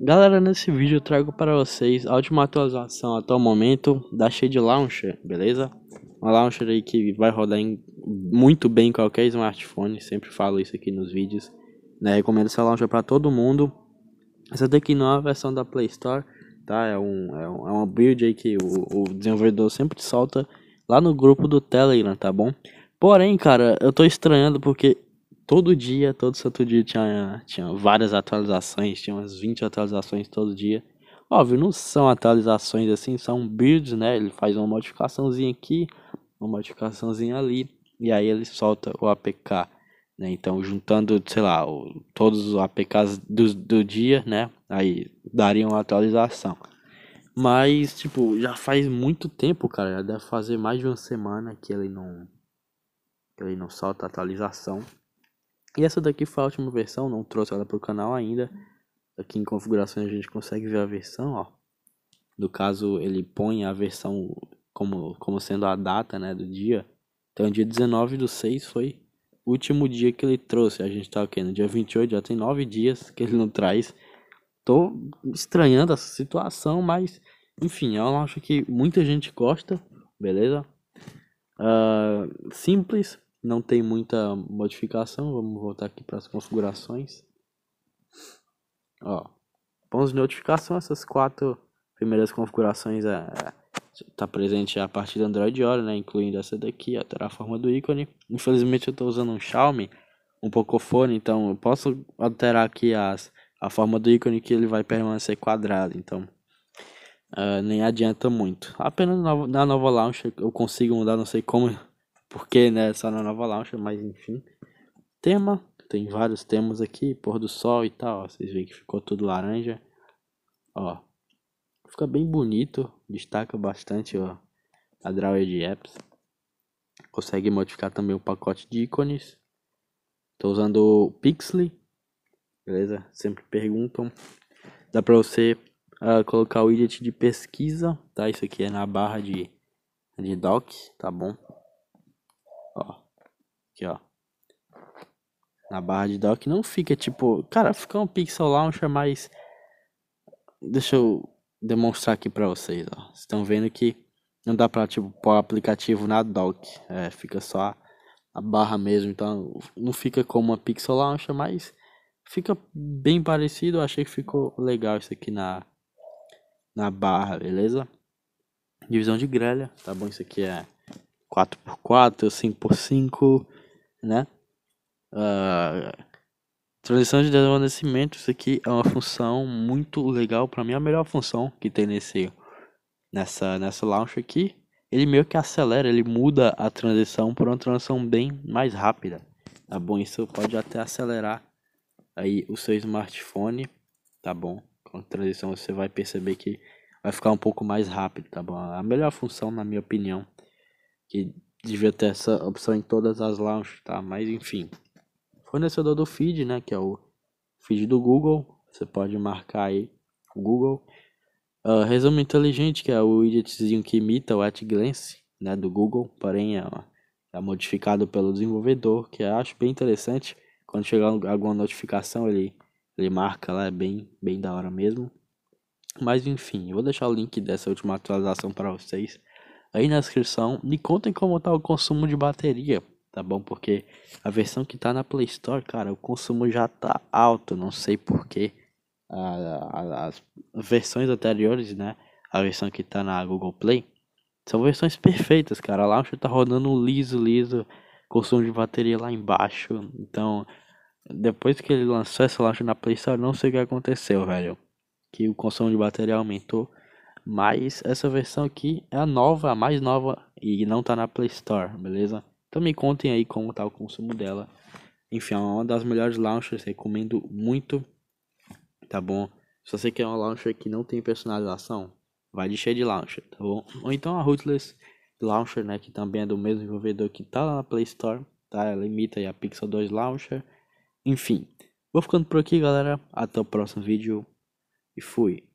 Galera, nesse vídeo eu trago para vocês a última atualização até o momento da Shade Launcher, beleza? Uma launcher aí que vai rodar em, muito bem em qualquer smartphone, sempre falo isso aqui nos vídeos. Né? Recomendo essa launcher para todo mundo. Essa daqui não é a versão da Play Store, tá? É, um, é, um, é uma build aí que o, o desenvolvedor sempre solta lá no grupo do Telegram, tá bom? Porém, cara, eu tô estranhando porque todo dia, todo santo dia tinha, tinha várias atualizações, tinha umas 20 atualizações todo dia. Óbvio, não são atualizações assim, são builds, né? Ele faz uma modificaçãozinha aqui, uma modificaçãozinha ali, e aí ele solta o APK. Né? Então, juntando, sei lá, o, todos os APKs do, do dia, né? Aí daria uma atualização. Mas, tipo, já faz muito tempo, cara. Já deve fazer mais de uma semana que ele não. Que ele não solta atualização. E essa daqui foi a última versão, não trouxe ela para o canal ainda. Aqui em configurações a gente consegue ver a versão, ó. No caso, ele põe a versão como, como sendo a data né, do dia. Então, dia 19 do 6 foi o último dia que ele trouxe. A gente tá aqui no dia 28, já tem 9 dias que ele não traz. Tô estranhando essa situação, mas enfim, eu é acho que muita gente gosta, beleza? Uh, simples, não tem muita modificação, vamos voltar aqui para as configurações. Ó, pontos de notificação, essas quatro primeiras configurações está é, é tá presente a partir do Android Oreo, né, incluindo essa daqui, a forma do ícone. Infelizmente eu estou usando um Xiaomi, um Pocophone, então eu posso alterar aqui as, a forma do ícone que ele vai permanecer quadrado, então uh, nem adianta muito. Apenas na nova launch eu consigo mudar, não sei como porque, né, só na nova launcher, mas enfim. Tema, tem vários temas aqui, pôr do sol e tal, ó, vocês veem que ficou tudo laranja. Ó, fica bem bonito, destaca bastante ó, a draw de apps. Consegue modificar também o pacote de ícones. Estou usando o Pixley, beleza? Sempre perguntam. Dá para você uh, colocar o widget de pesquisa, tá? Isso aqui é na barra de, de dock, tá bom? Ó. Aqui, ó. Na barra de dock não fica tipo. Cara, fica um pixel launcher mais. Deixa eu demonstrar aqui pra vocês, ó. Vocês estão vendo que não dá pra tipo pôr o aplicativo na dock. É, fica só a barra mesmo. Então não fica como uma pixel launcher, mas fica bem parecido. Eu achei que ficou legal isso aqui na, na barra, beleza? Divisão de grelha, tá bom? Isso aqui é 4x4, 5x5, né? Uh, transição de desvanecimento, isso aqui é uma função muito legal, para mim é a melhor função que tem nesse nessa nessa launch aqui. Ele meio que acelera, ele muda a transição por uma transição bem mais rápida. Tá bom, isso pode até acelerar aí o seu smartphone, tá bom? Com a transição você vai perceber que vai ficar um pouco mais rápido, tá bom? A melhor função na minha opinião que devia ter essa opção em todas as launches, tá? Mas enfim. Fornecedor do feed, né, que é o feed do Google, você pode marcar aí o Google. Uh, resumo inteligente, que é o widgetzinho que imita o at glance, né, do Google, porém é, é modificado pelo desenvolvedor, que eu acho bem interessante. Quando chegar alguma notificação, ele ele marca lá, é bem, bem da hora mesmo. Mas enfim, eu vou deixar o link dessa última atualização para vocês aí na descrição. Me contem como tá o consumo de bateria, tá bom? Porque a versão que tá na Play Store, cara, o consumo já tá alto, não sei porquê. As versões anteriores, né? A versão que tá na Google Play são versões perfeitas, cara. A launcher tá rodando liso, liso, consumo de bateria lá embaixo. Então, depois que ele lançou essa launcher na Play Store, não sei o que aconteceu, velho. Que o consumo de bateria aumentou mas essa versão aqui é a nova, a mais nova e não tá na Play Store, beleza? Então me contem aí como tá o consumo dela. Enfim, é uma das melhores launchers, recomendo muito. Tá bom? Se você quer uma launcher que não tem personalização, vai de cheio de launcher, tá bom? Ou então a Rootless Launcher, né, que também é do mesmo desenvolvedor que tá lá na Play Store, tá? Ela imita aí a Pixel 2 Launcher. Enfim, vou ficando por aqui, galera. Até o próximo vídeo e fui.